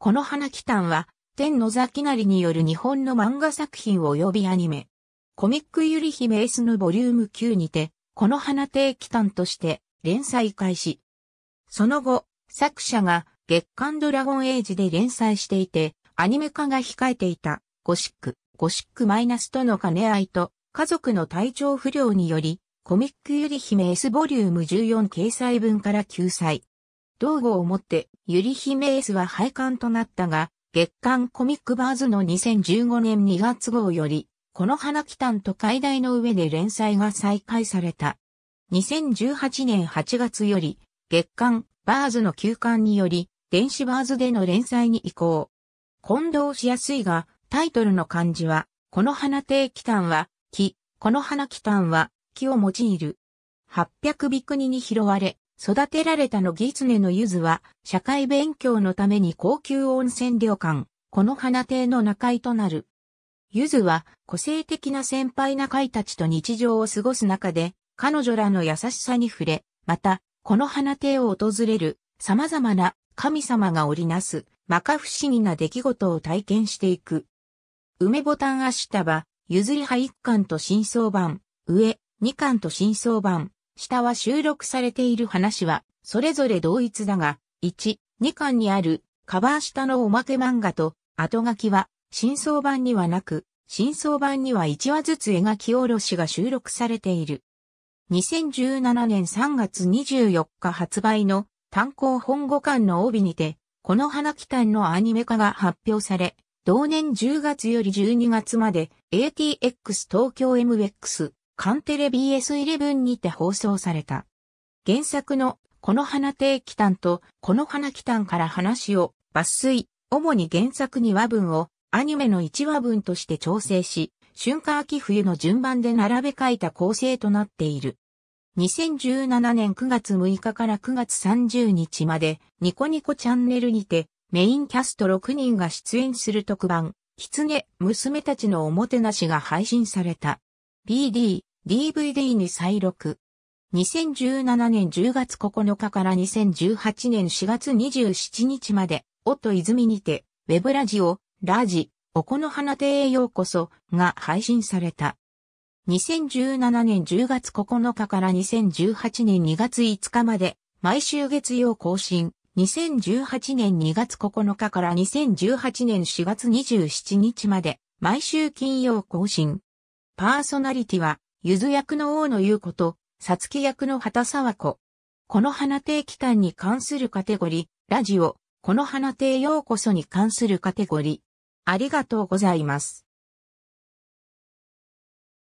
この花木炭は、天野崎成による日本の漫画作品及びアニメ。コミックゆり姫 S のボリューム9にて、この花定期炭として連載開始。その後、作者が月刊ドラゴンエイジで連載していて、アニメ化が控えていたゴシック、ゴシックマイナスとの兼ね合いと家族の体調不良により、コミックゆり姫 S ボリューム14掲載分から救済。道具をもって、ゆり姫スは廃刊となったが、月刊コミックバーズの2015年2月号より、この花期炭と海題の上で連載が再開された。2018年8月より、月刊バーズの休刊により、電子バーズでの連載に移行。混同しやすいが、タイトルの漢字は、この花定期炭は、木、この花期炭は、木を用いる。800ビクニに拾われ、育てられたのギツネのゆずは、社会勉強のために高級温泉旅館、この花亭の中居となる。ゆずは、個性的な先輩仲居たちと日常を過ごす中で、彼女らの優しさに触れ、また、この花亭を訪れる、様々な神様が織りなす、摩訶不思議な出来事を体験していく。梅ボタン足束、ずり派一巻と新装版、上二巻と新装版、下は収録されている話は、それぞれ同一だが、1、2巻にある、カバー下のおまけ漫画と、後書きは、真相版にはなく、真相版には1話ずつ描き下ろしが収録されている。2017年3月24日発売の単行本5巻の帯にて、この花期間のアニメ化が発表され、同年10月より12月まで ATX 東京 MX カンテレ BS11 にて放送された。原作のこの花定期短とこの花期短から話を抜粋、主に原作2話分をアニメの1話分として調整し、春夏秋冬の順番で並べ替えた構成となっている。2017年9月6日から9月30日までニコニコチャンネルにてメインキャスト6人が出演する特番、狐娘たちのおもてなしが配信された。BD DVD に再録。2017年10月9日から2018年4月27日まで、音泉にて、ウェブラジオ、ラジ、おこの花亭へようこそ、が配信された。2017年10月9日から2018年2月5日まで、毎週月曜更新。2018年2月9日から2018年4月27日まで、毎週金曜更新。パーソナリティは、ゆず役の大野優子と、さつき役の畑沢子。この花亭期間に関するカテゴリー、ラジオ、この花亭ようこそに関するカテゴリー。ありがとうございます。